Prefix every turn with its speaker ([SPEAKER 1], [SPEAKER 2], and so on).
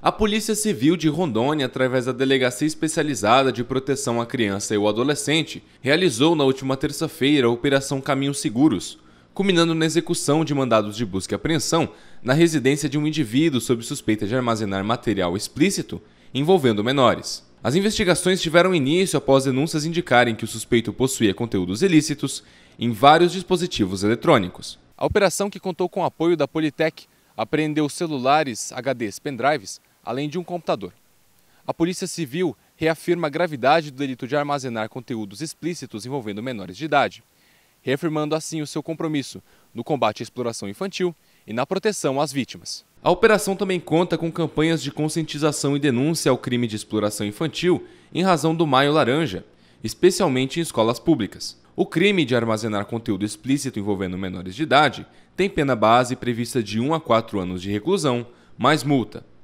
[SPEAKER 1] A Polícia Civil de Rondônia, através da Delegacia Especializada de Proteção à Criança e ao Adolescente, realizou na última terça-feira a Operação Caminhos Seguros, culminando na execução de mandados de busca e apreensão na residência de um indivíduo sob suspeita de armazenar material explícito envolvendo menores. As investigações tiveram início após denúncias indicarem que o suspeito possuía conteúdos ilícitos em vários dispositivos eletrônicos. A operação, que contou com o apoio da Politec, apreendeu celulares, HDs, pendrives, além de um computador. A Polícia Civil reafirma a gravidade do delito de armazenar conteúdos explícitos envolvendo menores de idade, reafirmando assim o seu compromisso no combate à exploração infantil e na proteção às vítimas. A operação também conta com campanhas de conscientização e denúncia ao crime de exploração infantil em razão do Maio Laranja, especialmente em escolas públicas. O crime de armazenar conteúdo explícito envolvendo menores de idade tem pena base prevista de 1 a 4 anos de reclusão, mais multa.